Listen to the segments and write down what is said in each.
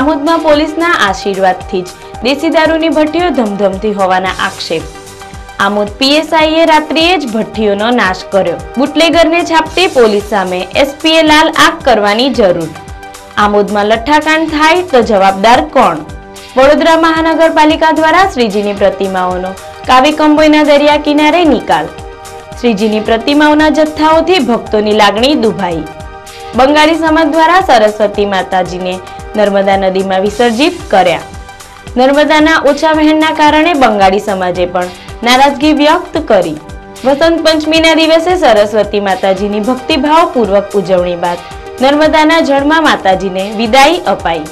આમોદમાં પોલીસના આશીર્વાદથી જ દેશી દારૂની ભઠ્ઠીઓ ધમધમતી હોવાના આક્ષેપ આમોદ પીએસઆઈએ રાત્રિએ જ ભઠ્ઠીઓનો નાશ કર્યો બુટલેગરને છાપતી પોલીસ સામે એસપીએ લાલ આગ કરવાની જરૂર આમોદમાં લઠ્ઠાકાંડ થાય તો જવાબદાર કોણ વડોદરા મહાનગરપાલિકા દ્વારા શ્રીજીની પ્રતિમાઓનો કાવી કંબોઈના દરિયા કિનારે નિકાલ શ્રીજીની પ્રતિમાઓના જથ્થાઓથી ભક્તોની લાગણી દુભાઈ બંગાળી સમાજ દ્વારા સરસ્વતી માતાજીને નર્મદા નદીમાં વિસર્જિત કર્યા નર્મદાના ઓછા વહેણના કારણે બંગાળી સમાજે પણ નારાજગી વ્યક્ત કરી વસંત પંચમીના દિવસે સરસ્વતી માતાજીની ભક્તિભાવપૂર્વક ઉજવણી બાદ નર્મદાના જળમાં માતાજીને વિદાય અપાઈ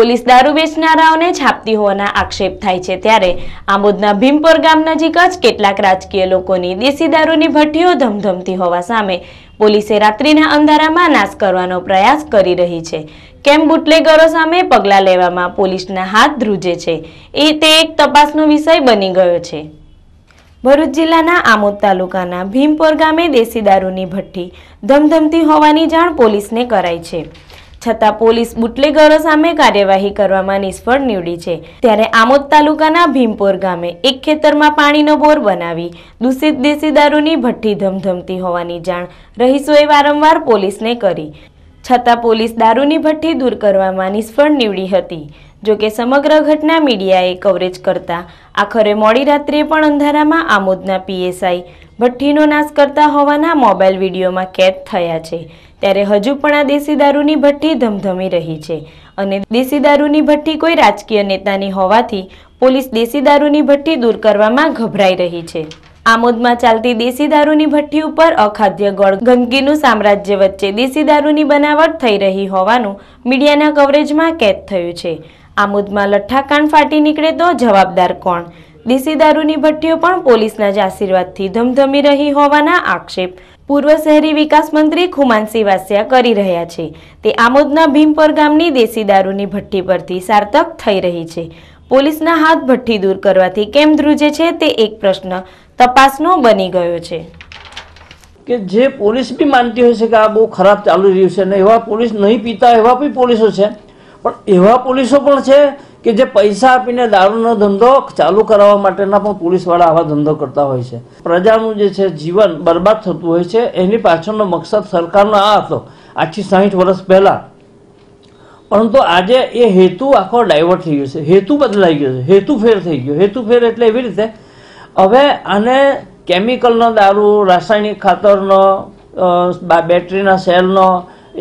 પોલીસ દારૂ વેચનારાઓને છાપતી હોવાના આક્ષેપ થાય છે ત્યારે આમોદના ભીમપોર ગામ નજીક જ કેટલાક રાજકીય લોકોની દેશી દારૂની ભઠ્ઠીઓ ધમધમતી હોવા સામે પોલીસે રાત્રિના અંધારામાં નાશ કરવાનો પ્રયાસ કરી રહી છે કેમ બુટલેગરો સામે પગલાં લેવામાં પોલીસના હાથ ધ્રુજે છે એ તે એક તપાસનો વિષય બની ગયો છે ભરૂચ જિલ્લાના આમોદ તાલુકાના ભીમપોર ગામે દેશી દારૂની ભઠ્ઠી ધમધમતી હોવાની જાણ પોલીસને કરાઈ છે છતાં પોલીસ બુટલેગરો સામે કાર્યવાહી કરવામાં નિષ્ફળ નીવડી છે ત્યારે આમોદ તાલુકાના ભીમપોર ગામે એક ખેતરમાં પાણીનો બોર બનાવી દૂષિત દેશી દારૂની ભઠ્ઠી ધમધમતી હોવાની જાણ રહીશોએ વારંવાર પોલીસને કરી છતાં પોલીસ દારૂની ભઠ્ઠી દૂર કરવામાં નિષ્ફળ નીવડી હતી જોકે સમગ્ર ઘટના મીડિયાએ કવરેજ કરતા આખરે મોડી રાત્રે પણ અંધારામાં આમોદના પીએસઆઈ ભઠ્ઠીનો નાશ કરતા હોવાના મોબાઈલ વિડીયોમાં કેદ થયા છે ત્યારે હજુ પણ આ દેશી દારૂની ભઠ્ઠી ધમધમી રહી છે અને દેશી દારૂની ભઠ્ઠી કોઈ રાજકીય નેતાની હોવાથી પોલીસ દેશી દારૂની ભઠ્ઠી દૂર કરવામાં ગભરાઈ રહી છે આમોદમાં ચાલતી દેશી દારૂની ભઠ્ઠી ઉપર અખાદ્ય ગોળ ગંદકીનું સામ્રાજ્ય વચ્ચે દેશી દારૂની બનાવટ થઈ રહી હોવાનું મીડિયાના કવરેજમાં કેદ થયું છે આમોદમાં લઠ્ઠાકાંડ ફાટી નીકળે તો જવાબદાર કોણ દેશી દારૂની ભઠ્ઠીઓ પણ પોલીસના જ આશીર્વાદથી ધમધમી રહી હોવાના આક્ષેપ પૂર્વ શહેરી વિકાસ મંત્રી ખુમાનસિંહ વાસિયા કરી રહ્યા છે તે આમોદના ભીમપર ગામની દેશી દારૂની ભઠ્ઠી પરથી સાર્થક થઈ રહી છે પોલીસના હાથ ભઠ્ઠી દૂર કરવાથી કેમ ધ્રુજે છે તે એક પ્રશ્ન તપાસનો બની ગયો છે કે જે પોલીસ બી માનતી હોય છે કે આ બહુ ખરાબ ચાલી રહ્યું છે ને એવા પોલીસ નહીં પીતા એવા બી પોલીસો છે પણ એવા પોલીસો પણ છે કે જે પૈસા આપીને દારૂનો ધંધો ચાલુ કરાવવા માટેના પણ પોલીસવાળા આવા ધંધો કરતા હોય છે પ્રજાનું જે છે જીવન બરબાદ થતું હોય છે એની પાછળનો મકસદ સરકારનો આ હતો આજથી સાહીઠ વર્ષ પહેલાં પરંતુ આજે એ હેતુ આખો ડાયવર્ટ થઈ ગયો છે હેતુ બદલાઈ ગયો છે હેતુ ફેર થઈ ગયો હેતુ ફેર એટલે એવી રીતે હવે આને કેમિકલનો દારૂ રાસાયણિક ખાતરનો બેટરીના સેલનો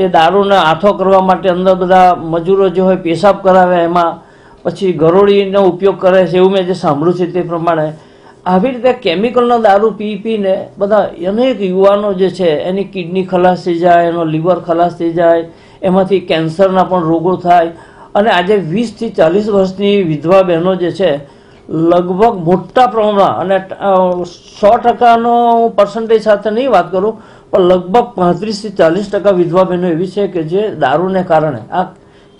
એ દારૂને આથો કરવા માટે અંદર બધા મજૂરો જે હોય પેશાબ કરાવે એમાં પછી ગરોળીનો ઉપયોગ કરે છે એવું મેં જે સાંભળ્યું છે તે પ્રમાણે આવી રીતે કેમિકલનો દારૂ પી પીને બધા અનેક યુવાનો જે છે એની કિડની ખલાસ થઈ જાય એનો લીવર ખલાસ થઈ જાય એમાંથી કેન્સરના પણ રોગો થાય અને આજે વીસથી ચાલીસ વર્ષની વિધવા બહેનો જે છે લગભગ મોટા પ્રમાણમાં અને સો ટકાનો પર્સન્ટેજ સાથે નહીં વાત કરું પણ લગભગ પાંત્રીસથી ચાલીસ ટકા વિધવા બહેનો એવી છે કે જે દારૂને કારણે આ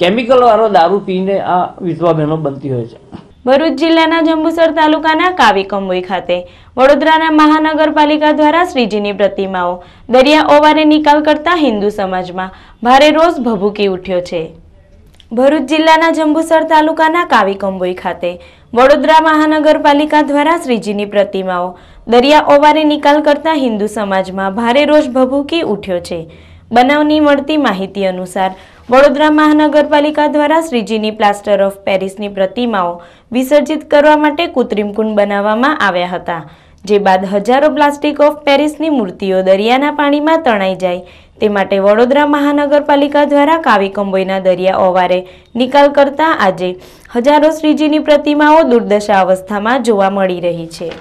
કેમિકલવાળો દારૂ પીને આ વિધવા બહેનો બનતી હોય છે ભરૂચ જિલ્લાના જંબુસર તાલુકાના કાવી કંબોઈ ખાતે વડોદરાના મહાનગરપાલિકા દ્વારા શ્રીજીની પ્રતિમાઓ દરિયા ઓવારે નિકાલ કરતા હિન્દુ સમાજમાં ભારે રોષ ભભૂકી ઉઠ્યો છે ભરૂચ જિલ્લાના જંબુસર તાલુકાના કાવી ખાતે વડોદરા મહાનગરપાલિકા દ્વારા શ્રીજીની પ્રતિમાઓ દરિયા ઓવારે નિકાલ કરતા હિન્દુ સમાજમાં ભારે રોષ ભભૂકી ઉઠ્યો છે બનાવની મળતી માહિતી અનુસાર વડોદરા મહાનગરપાલિકા દ્વારા શ્રીજીની પ્લાસ્ટર ઓફ પેરિસની પ્રતિમાઓ વિસર્જિત કરવા માટે કૃત્રિમ કુંડ બનાવવામાં આવ્યા હતા જે બાદ હજારો પ્લાસ્ટિક ઓફ પેરિસની મૂર્તિઓ દરિયાના પાણીમાં તણાઈ જાય તે માટે વડોદરા મહાનગરપાલિકા દ્વારા કાવી કંબોઈના દરિયા ઓવારે નિકાલ કરતા આજે હજારો શ્રીજીની પ્રતિમાઓ દુર્દશા અવસ્થામાં જોવા મળી રહી છે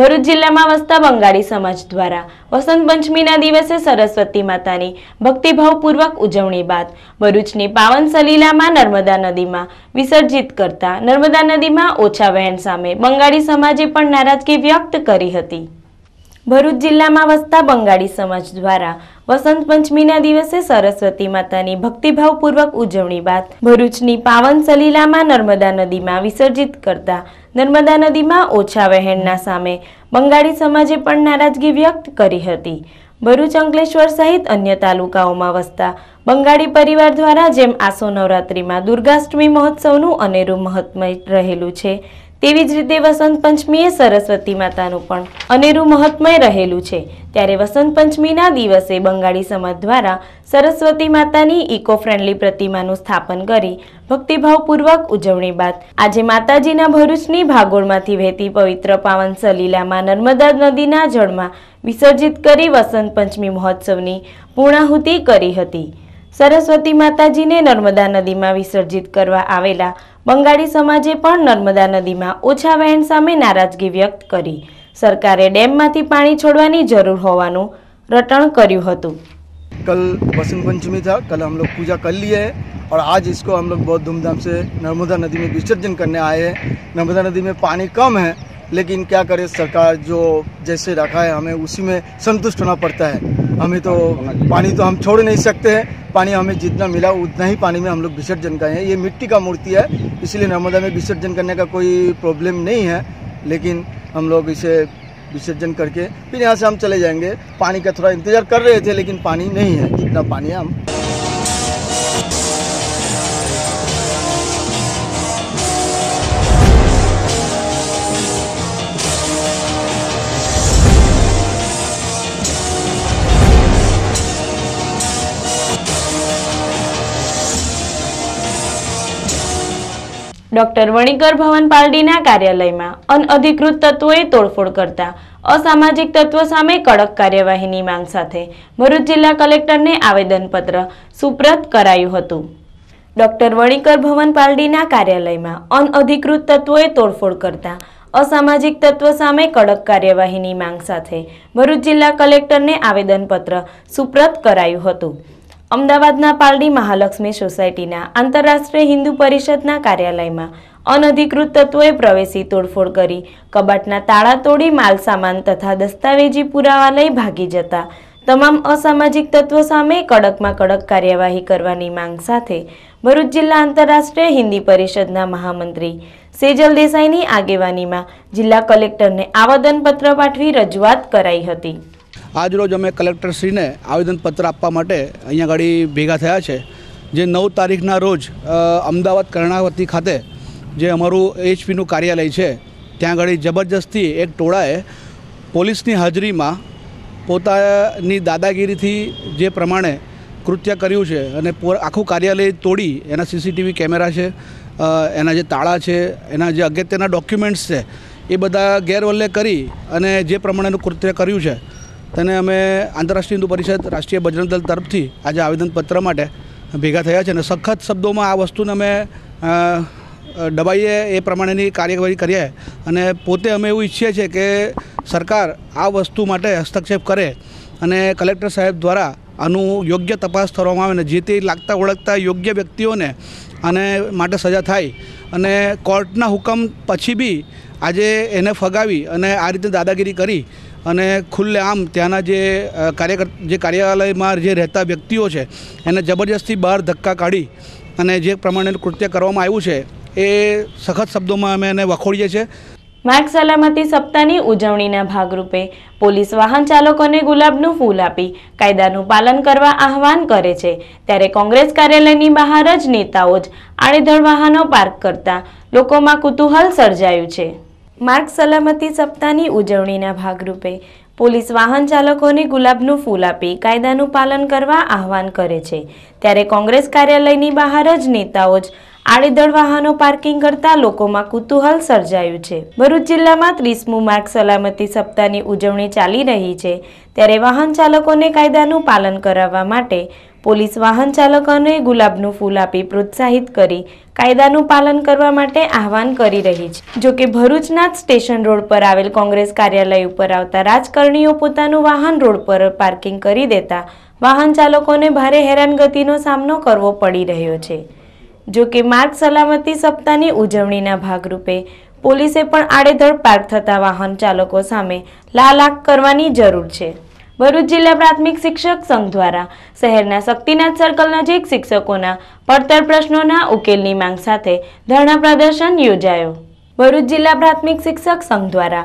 ભરૂચ જિલ્લામાં વસતા બંગાળી સમાજ દ્વારા વસંત પંચમીના દિવસે સરસ્વતી માતાની ભક્તિભાવપૂર્વક ઉજવણી બાદ ભરૂચની પાવન સલીલામાં નર્મદા નદીમાં વિસર્જિત કરતા નર્મદા નદીમાં ઓછા વહેણ સામે બંગાળી સમાજે પણ નારાજગી વ્યક્ત કરી હતી ભરૂચ જિલ્લામાં વસતા બંગાળી સમાજ દ્વારા વસંત પંચમીના દિવસે સરસ્વતી માતાની ભક્તિભાવપૂર્વક ઉજવણી બાદ ભરૂચની પાવન સલીલામાં નર્મદા નદીમાં વિસર્જિત કરતા નર્મદા નદીમાં ઓછા વહેણના સામે બંગાળી સમાજે પણ નારાજગી વ્યક્ત કરી હતી ભરૂચ અંકલેશ્વર સહિત અન્ય તાલુકાઓમાં વસતા બંગાળી પરિવાર દ્વારા જેમ આસો નવરાત્રિમાં દુર્ગાષ્ટમી મહોત્સવનું અનેરું મહત્મય રહેલું છે તેવી જ રીતે વસંત પંચમીએ સરસ્વતી માતાનું પણ અનેરું મહત્મય રહેલું છે ત્યારે વસંત પંચમીના દિવસે બંગાળી સમાજ દ્વારા સરસ્વતી માતાની ઇકો ફ્રેન્ડલી પ્રતિમાનું સ્થાપન કરી ભક્તિભાવપૂર્વક ઉજવણી બાદ આજે માતાજીના ભરૂચની ભાગોળમાંથી વહેતી પવિત્ર પાવન સલીલામાં નર્મદા નદીના જળમાં વિસર્જિત કરી વસંત પંચમી મહોત્સવની પૂર્ણાહુતિ કરી હતી સરસ્વતી માતાજીને નર્મદા નદીમાં વિસર્જિત કરવા આવેલા બંગાળી સમાજે પણ નર્મદા નદીમાં ઓછા વહેણ સામે નારાજગી વ્યક્ત કરી સરકારે ડેમમાંથી પાણી છોડવાની જરૂર હોવાનું રટણ કર્યું હતું कल बसंत पंचमी था कल हम लोग पूजा कर लिए है और आज इसको हम लोग बहुत धूमधाम से नर्मदा नदी में विसर्जन करने आए हैं नर्मदा नदी में पानी कम है लेकिन क्या करे सरकार जो जैसे रखा है हमें उसी में संतुष्ट होना पड़ता है हमें तो पानी तो हम छोड़ नहीं सकते हैं पानी हमें जितना मिला उतना ही पानी में हम लोग विसर्जन करें ये मिट्टी का मूर्ति है इसलिए नर्मदा में विसर्जन करने का कोई प्रॉब्लम नहीं है लेकिन हम लोग इसे विसर्जन करके फिर यहाँ से हम चले जाएंगे पानी का थोड़ा इंतज़ार कर रहे थे लेकिन पानी नहीं है जितना पानी है हम ડોક્ટર વણિકર ભવન પાલડીના કાર્યાલયમાં અનઅધિકૃત તત્વોએ તોડફોડ કરતા અસામાજિક તત્વો સામે કડક કાર્યવાહીની માંગ સાથે ભરૂચ જિલ્લા કલેક્ટરને આવેદનપત્ર સુપ્રત કરાયું હતું ડોક્ટર વણિકર ભવન પાલડીના કાર્યાલયમાં અનઅધિકૃત તત્વોએ તોડફોડ કરતા અસામાજિક તત્વ સામે કડક કાર્યવાહીની માંગ સાથે ભરૂચ જિલ્લા કલેક્ટરને આવેદનપત્ર સુપ્રત કરાયું હતું અમદાવાદના પાલડી મહાલક્ષ્મી સોસાયટીના આંતરરાષ્ટ્રીય હિન્દુ પરિષદના કાર્યાલયમાં અનધિકૃત તત્વોએ પ્રવેશી તોડફોડ કરી કબાટના તાળા તોડી માલ સામાન તથા દસ્તાવેજી પુરાવા લઈ ભાગી જતા તમામ અસામાજિક તત્વો સામે કડકમાં કડક કાર્યવાહી કરવાની માંગ સાથે ભરૂચ જિલ્લા આંતરરાષ્ટ્રીય હિન્દી પરિષદના મહામંત્રી સેજલ દેસાઈની આગેવાનીમાં જિલ્લા કલેક્ટરને આવેદનપત્ર પાઠવી રજૂઆત કરાઈ હતી આજરોજ અમે કલેક્ટરશ્રીને આવેદનપત્ર આપવા માટે અહીંયા આગળ ભેગા થયા છે જે નવ તારીખના રોજ અમદાવાદ કર્ણાવતી ખાતે જે અમારું એચપીનું કાર્યાલય છે ત્યાં આગળ જબરજસ્તી એક ટોળાએ પોલીસની હાજરીમાં પોતાની દાદાગીરીથી જે પ્રમાણે કૃત્ય કર્યું છે અને આખું કાર્યાલય તોડી એના સીસીટીવી કેમેરા છે એના જે તાળા છે એના જે અગત્યના ડોક્યુમેન્ટ્સ છે એ બધા ગેરવલ્લે કરી અને જે પ્રમાણેનું કૃત્ય કર્યું છે તેને અમે આંતરરાષ્ટ્રીય હિન્દુ પરિષદ રાષ્ટ્રીય બજરંગ દળ તરફથી આજે આવેદનપત્ર માટે ભેગા થયા છે અને સખત શબ્દોમાં આ વસ્તુને અમે દબાઈએ એ પ્રમાણેની કાર્યવાહી કરીએ અને પોતે અમે એવું ઈચ્છીએ છીએ કે સરકાર આ વસ્તુ માટે હસ્તક્ષેપ કરે અને કલેક્ટર સાહેબ દ્વારા આનું યોગ્ય તપાસ કરવામાં આવે અને જે તે લાગતા ઓળખતા યોગ્ય વ્યક્તિઓને અને માટે સજા થાય અને કોર્ટના હુકમ પછી બી આજે એને ફગાવી અને આ રીતે દાદાગીરી કરી અને ખુલ્લે આમ ત્યાંના જે કાર્યકર જે કાર્યાલયમાં જે રહેતા વ્યક્તિઓ છે એને જબરજસ્તી બહાર ધક્કા કાઢી અને જે પ્રમાણે કૃત્ય કરવામાં આવ્યું છે એ સખત શબ્દોમાં અમે એને વખોડીએ છીએ માર્ગ સલામતી સપ્તાહની ઉજવણીના ભાગરૂપે પોલીસ વાહન ચાલકોને ગુલાબનું ફૂલ આપી કાયદાનું પાલન કરવા આહવાન કરે છે ત્યારે કોંગ્રેસ કાર્યાલયની બહાર જ નેતાઓ જ આડેધડ વાહનો પાર્ક કરતા લોકોમાં કુતૂહલ સર્જાયું છે માર્ગ સલામતી સપ્તાહની ઉજવણીના ભાગરૂપે પોલીસ વાહન ચાલકોને ગુલાબનું ફૂલ આપી કાયદાનું પાલન કરવા આહવાન કરે છે ત્યારે કોંગ્રેસ કાર્યાલયની બહાર જ નેતાઓ જ આડેદળ વાહનો પાર્કિંગ કરતા લોકોમાં કુતૂહલ સર્જાયું છે ભરૂચ જિલ્લામાં ત્રીસમુ માર્ગ સલામતી સપ્તાહની ઉજવણી ચાલી રહી છે ત્યારે વાહન ચાલકોને કાયદાનું પાલન કરાવવા માટે પોલીસ વાહન ચાલકોને ગુલાબનું ફૂલ આપી પ્રોત્સાહિત કરી કાયદાનું પાલન કરવા માટે આહવાન કરી રહી છે જોકે ભરૂચના સ્ટેશન રોડ પર આવેલ કોંગ્રેસ કાર્યાલય ઉપર આવતા રાજકારણીઓ પોતાનું વાહન રોડ પર પાર્કિંગ કરી દેતા વાહન ચાલકોને ભારે હેરાનગતિનો સામનો કરવો પડી રહ્યો છે જોકે માર્ગ સલામતી સપ્તાહની ઉજવણીના ભાગરૂપે પોલીસે પણ આડેધડ પાર્ક થતા વાહન ચાલકો સામે લાલ આંખ કરવાની જરૂર છે ભરૂચ જિલ્લા પ્રાથમિક શિક્ષક સંઘ દ્વારા શહેરના શક્તિનાથ સર્કલ નજીક શિક્ષકોના પડતર પ્રશ્નોના ઉકેલની માંગ સાથે ધરણા પ્રદર્શન યોજાયો ભરૂચ જિલ્લા પ્રાથમિક શિક્ષક સંઘ દ્વારા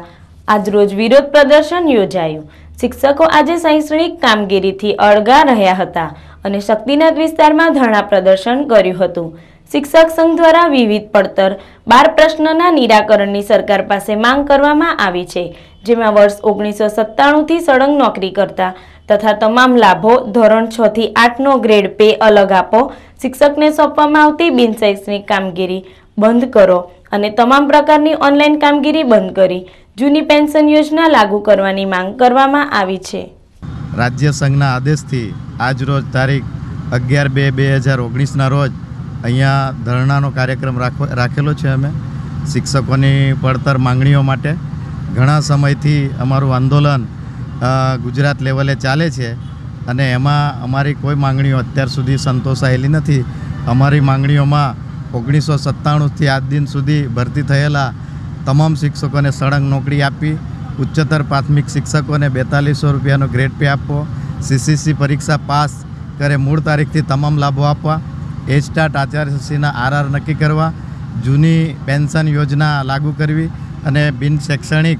આજરોજ વિરોધ પ્રદર્શન યોજાયું શિક્ષકો આજે શૈક્ષણિક કામગીરીથી અળગા રહ્યા હતા અને શક્તિનાથ વિસ્તારમાં ધરણા પ્રદર્શન કર્યું હતું શિક્ષક સંઘ દ્વારા વિવિધ પડતર બાર પ્રશ્નના નિરાકરણની સરકાર પાસે માંગ કરવામાં આવી છે જેમાં વર્ષ ઓગણીસો સત્તાણુંથી સળંગ નોકરી કરતા તથા તમામ લાભો ધોરણ છ થી આઠનો ગ્રેડ પે અલગ આપો શિક્ષકને સોંપવામાં આવતી બિનશૈક્ષણિક કામગીરી બંધ કરો અને તમામ પ્રકારની ઓનલાઈન કામગીરી બંધ કરી જૂની પેન્શન યોજના લાગુ કરવાની માંગ કરવામાં આવી છે રાજ્ય સંઘના આદેશથી આજરોજ તારીખ અગિયાર બે બે હજાર ઓગણીસના રોજ અહીંયા ધરણાનો કાર્યક્રમ રાખેલો છે અમે શિક્ષકોની પડતર માંગણીઓ માટે ઘણા સમયથી અમારું આંદોલન ગુજરાત લેવલે ચાલે છે અને એમાં અમારી કોઈ માંગણીઓ અત્યાર સુધી સંતોષાયેલી નથી અમારી માંગણીઓમાં ઓગણીસો સત્તાણુંથી આજ દિન સુધી ભરતી થયેલા તમામ શિક્ષકોને સળંગ નોકરી આપી ઉચ્ચતર પ્રાથમિક શિક્ષકોને બેતાલીસો રૂપિયાનો ગ્રેડ પે આપવો સીસીસી પરીક્ષા પાસ કરે મૂળ તારીખથી તમામ લાભો આપવા એજટાટ આચાર્યશ્રીના આરઆર નક્કી કરવા જૂની પેન્શન યોજના લાગુ કરવી અને બિન શૈક્ષણિક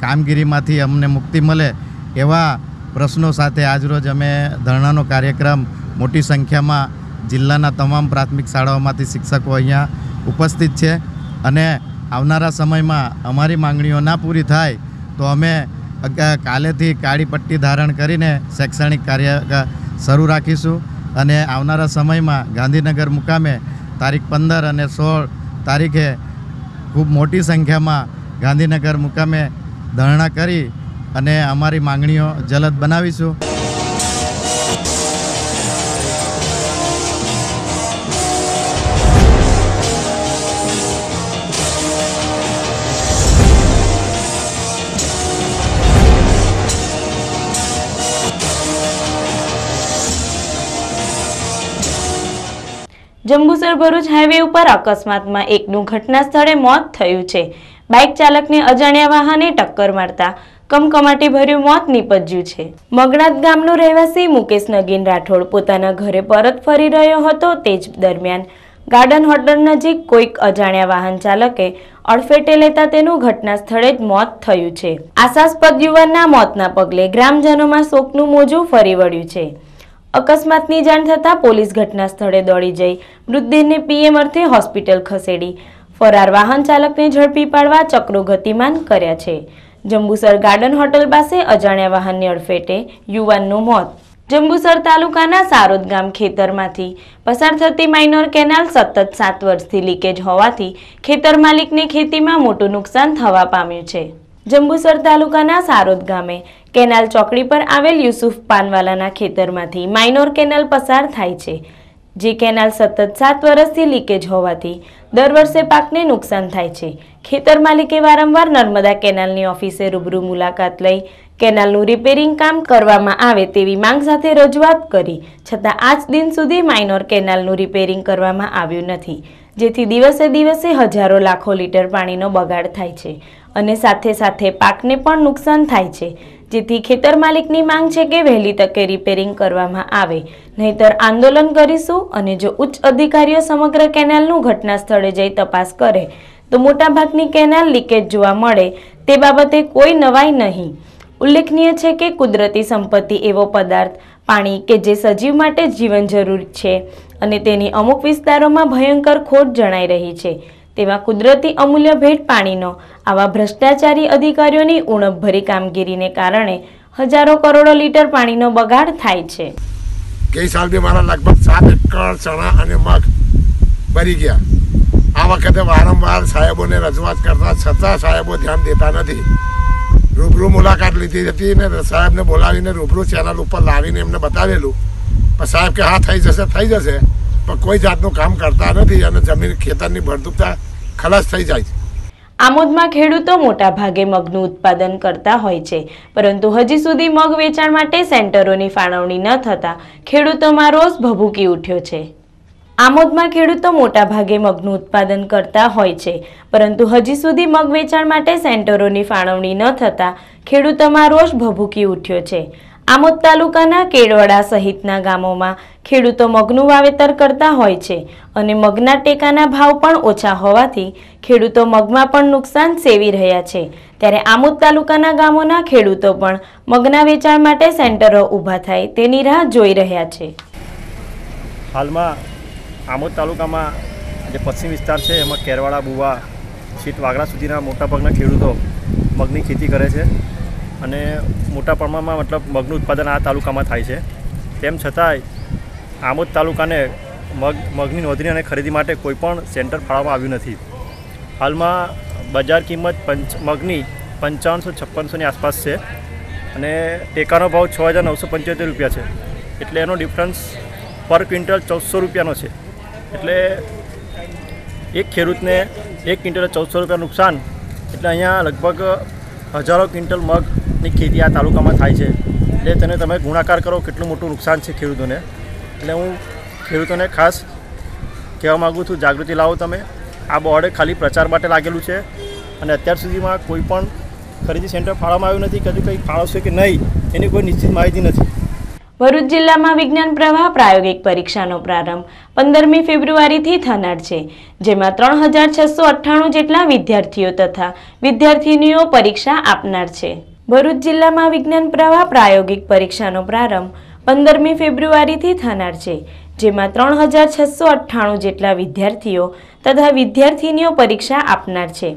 કામગીરીમાંથી અમને મુક્તિ મળે એવા પ્રશ્નો સાથે આજરોજ અમે ધરણાનો કાર્યક્રમ મોટી સંખ્યામાં જિલ્લાના તમામ પ્રાથમિક શાળાઓમાંથી શિક્ષકો અહીંયા ઉપસ્થિત છે અને આવનારા સમયમાં અમારી માંગણીઓ ના પૂરી થાય તો અમે કાલેથી કાળી પટ્ટી ધારણ કરીને શૈક્ષણિક કાર્ય શરૂ રાખીશું અને આવનારા સમયમાં ગાંધીનગર મુકામે તારીખ પંદર અને સોળ તારીખે ખૂબ મોટી સંખ્યામાં ગાંધીનગર મુકામે ધરણા કરી અને અમારી માંગણીઓ જલદ બનાવીશું જંબુસર ભરૂચ હાઈવે ઉપર અકસ્માતમાં એકનું ઘટના સ્થળે મોત થયું છે બાઇક ચાલકને અજાણ્યા વાહને ટક્કર મારતા કમકમાટી ભર્યું મોત નીપજ્યું છે મગણાત ગામનો રહેવાસી મુકેશ નગીન રાઠોડ પોતાના ઘરે પરત ફરી રહ્યો હતો તે જ દરમિયાન ગાર્ડન હોટલ નજીક કોઈક અજાણ્યા વાહન ચાલકે અડફેટે લેતા તેનું ઘટના સ્થળે જ મોત થયું છે આશાસ્પદ યુવાનના મોતના પગલે ગ્રામજનોમાં શોકનું મોજું ફરી વળ્યું છે અકસ્માતની જાણ થતાં પોલીસ ઘટના સ્થળે દોડી જઈ મૃતદેહને પીએમ અર્થે હોસ્પિટલ ખસેડી ફરાર વાહન ચાલકને ઝડપી પાડવા ચક્રો ગતિમાન કર્યા છે જંબુસર ગાર્ડન હોટલ પાસે અજાણ્યા વાહનની અડફેટે યુવાનનું મોત જંબુસર તાલુકાના સારોદ ગામ ખેતરમાંથી પસાર થતી માઇનોર કેનાલ સતત સાત વર્ષથી લીકેજ હોવાથી ખેતર માલિકને ખેતીમાં મોટું નુકસાન થવા પામ્યું છે જંબુસર તાલુકાના સારોદ ગામે કેનાલ ચોકડી પર આવેલ યુસુફ પાનવાલાના ખેતરમાંથી માઇનોર કેનાલ પસાર થાય છે જે કેનાલ સતત સાત વર્ષથી લીકેજ હોવાથી દર વર્ષે પાકને નુકસાન થાય છે ખેતર માલિકે વારંવાર નર્મદા કેનાલની ઓફિસે રૂબરૂ મુલાકાત લઈ કેનાલનું રિપેરિંગ કામ કરવામાં આવે તેવી માંગ સાથે રજૂઆત કરી છતાં આજ દિન સુધી માઇનોર કેનાલનું રિપેરિંગ કરવામાં આવ્યું નથી જેથી દિવસે દિવસે હજારો લાખો લીટર પાણીનો બગાડ થાય છે અને સાથે સાથે પાકને પણ નુકસાન થાય છે જેથી ખેતર માલિકની માંગ છે કે વહેલી તકે રિપેરિંગ કરવામાં આવે નહીતર આંદોલન કરીશું અને જો ઉચ્ચ અધિકારીઓ સમગ્ર કેનાલનું ઘટના સ્થળે જઈ તપાસ કરે તો મોટાભાગની કેનાલ લીકેજ જોવા મળે તે બાબતે કોઈ નવાઈ નહીં ઉલ્લેખનીય છે કે કુદરતી સંપત્તિ એવો પદાર્થ પાણી કે જે સજીવ માટે જીવન જરૂરી છે અને તેની અમુક વિસ્તારોમાં ભયંકર ખોટ જણાઈ રહી છે તેમાં કુદરતી અમૂલ્ય ભેટ પાણીનો આવા ભ્રષ્ટાચારી અધિકારીઓની ઉણપભરી કામગીરીને કારણે હજારો કરોડો લીટર પાણીનો બગાડ થાય છે ગઈ સાલથી મારા લગભગ સાત એકર ચણા અને મગ ભરી ગયા આ વખતે વારંવાર સાહેબોને રજૂઆત કરતા છતાં સાહેબો ધ્યાન દેતા નથી રૂબરૂ મુલાકાત લીધી હતી ને સાહેબને બોલાવીને રૂબરૂ ચેનલ ઉપર લાવીને એમને બતાવેલું પણ સાહેબ કે હા થઈ જશે થઈ જશે પણ કોઈ જાતનું કામ કરતા નથી અને જમીન ખેતરની ભરડુકતા ખલાસ થઈ જાય છે આમોદમાં ખેડૂતો મોટા ભાગે મગનું ઉત્પાદન કરતા હોય છે પરંતુ હજી સુધી મગ વેચાણ માટે સેન્ટરોની ફાળવણી ન થતાં ખેડૂતોમાં રોષ ભભૂકી ઉઠ્યો છે આમોદમાં ખેડૂતો મોટા ભાગે મગનું ઉત્પાદન કરતા હોય છે પરંતુ હજી સુધી મગ વેચાણ માટે સેન્ટરોની ફાળવણી ન થતાં ખેડૂતોમાં રોષ ભભૂકી ઉઠ્યો છે આમોદ તાલુકાના કેળવડા સહિતના ગામોમાં ખેડૂતો મગનું વાવેતર કરતા હોય છે અને મગના ટેકાના ભાવ પણ ઓછા હોવાથી ખેડૂતો મગમાં પણ નુકસાન સેવી રહ્યા છે ત્યારે આમોદ તાલુકાના ગામોના ખેડૂતો પણ મગના વેચાણ માટે સેન્ટરો ઊભા થાય તેની રાહ જોઈ રહ્યા છે હાલમાં આમોદ તાલુકામાં જે પશ્ચિમ વિસ્તાર છે એમાં કેરવાડા બુવા સીટ વાગડા સુધીના મોટાભાગના ખેડૂતો મગની ખેતી કરે છે અને મોટા પ્રમાણમાં મતલબ મગનું ઉત્પાદન આ તાલુકામાં થાય છે તેમ છતાંય આમોદ તાલુકાને મગ મગની નોંધણી અને ખરીદી માટે કોઈપણ સેન્ટર ફાળવવામાં આવ્યું નથી હાલમાં બજાર કિંમત પંચ મગની પંચાવનસો છપ્પનસોની આસપાસ છે અને ટેકાનો ભાવ છ હજાર નવસો પંચોતેર રૂપિયા છે એટલે એનો ડિફરન્સ પર ક્વિન્ટલ ચૌદસો રૂપિયાનો છે એટલે એક ખેડૂતને એક ક્વિન્ટલ ચૌદસો રૂપિયા નુકસાન એટલે અહીંયા લગભગ હજારો ક્વિન્ટલ મગ ની ખેતી આ તાલુકામાં થાય છે એટલે તેને તમે ગુણાકાર કરો કેટલું મોટું નુકસાન છે ખેડૂતોને એટલે હું ખેડૂતોને ખાસ કહેવા માગું છું જાગૃતિ લાવો તમે આ બોર્ડ ખાલી પ્રચાર માટે લાગેલું છે અને અત્યાર સુધીમાં કોઈ પણ ખરીદી સેન્ટર ફાળવામાં આવ્યું નથી કદી કંઈ ફાળવશે કે નહીં એની કોઈ નિશ્ચિત માહિતી નથી ભરૂચ જિલ્લામાં વિજ્ઞાન પ્રવાહ પ્રાયોગિક પરીક્ષાનો પ્રારંભ પંદરમી ફેબ્રુઆરીથી થનાર છે જેમાં ત્રણ હજાર છસો અઠ્ઠાણું જેટલા વિદ્યાર્થીઓ તથા વિદ્યાર્થીનીઓ પરીક્ષા આપનાર છે ભરૂચ જિલ્લામાં વિજ્ઞાન પ્રવાહ પ્રાયોગિક પરીક્ષાનો પ્રારંભ પંદરમી ફેબ્રુઆરીથી થનાર છે જેમાં ત્રણ હજાર છસો અઠ્ઠાણું જેટલા વિદ્યાર્થીઓ તથા વિદ્યાર્થીનીઓ પરીક્ષા આપનાર છે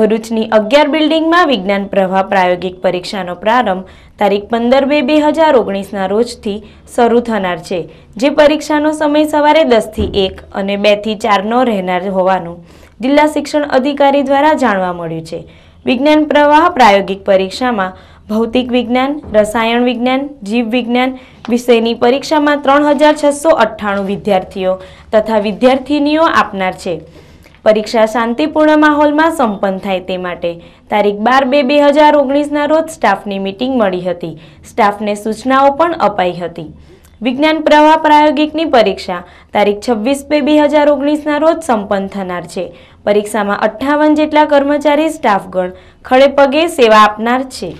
ભરૂચની અગિયાર બિલ્ડિંગમાં વિજ્ઞાન પ્રવાહ પ્રાયોગિક પરીક્ષાનો પ્રારંભ તારીખ પંદર બે બે હજાર ઓગણીસના રોજથી શરૂ થનાર છે જે પરીક્ષાનો સમય સવારે દસથી એક અને બેથી ચારનો રહેનાર હોવાનું જિલ્લા શિક્ષણ અધિકારી દ્વારા જાણવા મળ્યું છે વિજ્ઞાન પ્રવાહ પ્રાયોગિક પરીક્ષામાં ભૌતિક વિજ્ઞાન રસાયણ વિજ્ઞાન જીવ વિજ્ઞાન વિષયની પરીક્ષામાં ત્રણ હજાર છસો અઠ્ઠાણું વિદ્યાર્થીઓ તથા વિદ્યાર્થિનીઓ આપનાર છે પરીક્ષા શાંતિપૂર્ણ માહોલમાં સંપન્ન થાય તે માટે તારીખ બાર બે બે હજાર ઓગણીસના રોજ સ્ટાફની મિટિંગ મળી હતી સ્ટાફને સૂચનાઓ પણ અપાઈ હતી વિજ્ઞાન પ્રવાહ પ્રાયોગિકની પરીક્ષા તારીખ છવ્વીસ બે બે હજાર ઓગણીસના રોજ સંપન્ન થનાર છે પરીક્ષામાં અઠ્ઠાવન જેટલા કર્મચારી સ્ટાફગણ ખડે પગે સેવા આપનાર છે